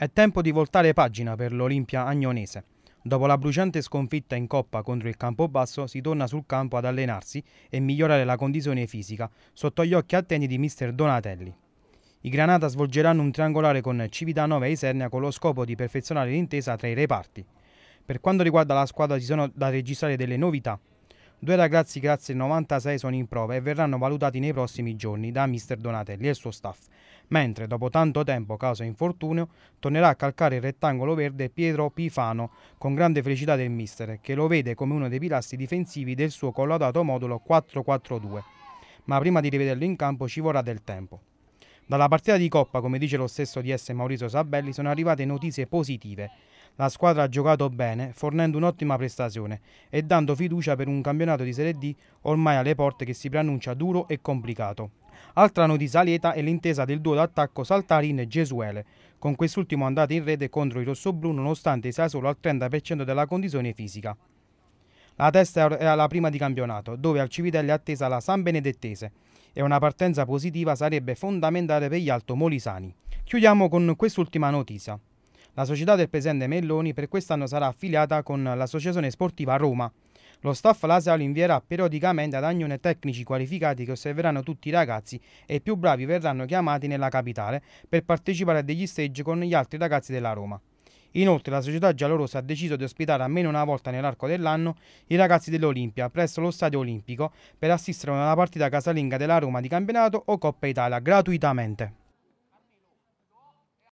È tempo di voltare pagina per l'Olimpia agnonese. Dopo la bruciante sconfitta in Coppa contro il Campobasso, si torna sul campo ad allenarsi e migliorare la condizione fisica, sotto gli occhi attenti di mister Donatelli. I Granata svolgeranno un triangolare con Civitanova e Isernia con lo scopo di perfezionare l'intesa tra i reparti. Per quanto riguarda la squadra ci sono da registrare delle novità. Due ragazzi classe 96 sono in prova e verranno valutati nei prossimi giorni da Mr. Donatelli e il suo staff, mentre dopo tanto tempo causa infortunio tornerà a calcare il rettangolo verde Pietro Pifano con grande felicità del mister che lo vede come uno dei pilastri difensivi del suo collaudato modulo 4-4-2. Ma prima di rivederlo in campo ci vorrà del tempo. Dalla partita di Coppa, come dice lo stesso DS Maurizio Sabelli, sono arrivate notizie positive. La squadra ha giocato bene, fornendo un'ottima prestazione e dando fiducia per un campionato di Serie D ormai alle porte che si preannuncia duro e complicato. Altra notizia lieta è l'intesa del duo d'attacco Saltarin e Gesuele, con quest'ultimo andato in rete contro il rossoblù nonostante sia solo al 30% della condizione fisica. La testa è alla prima di campionato, dove al Civitelli è attesa la San Benedettese e una partenza positiva sarebbe fondamentale per gli altomolisani. Chiudiamo con quest'ultima notizia. La società del presidente Melloni per quest'anno sarà affiliata con l'Associazione Sportiva Roma. Lo staff Lasal invierà periodicamente ad Agnone tecnici qualificati che osserveranno tutti i ragazzi e i più bravi verranno chiamati nella capitale per partecipare a degli stage con gli altri ragazzi della Roma. Inoltre la società giallorossa ha deciso di ospitare almeno una volta nell'arco dell'anno i ragazzi dell'Olimpia presso lo Stadio Olimpico per assistere a una partita casalinga della Roma di campionato o Coppa Italia gratuitamente.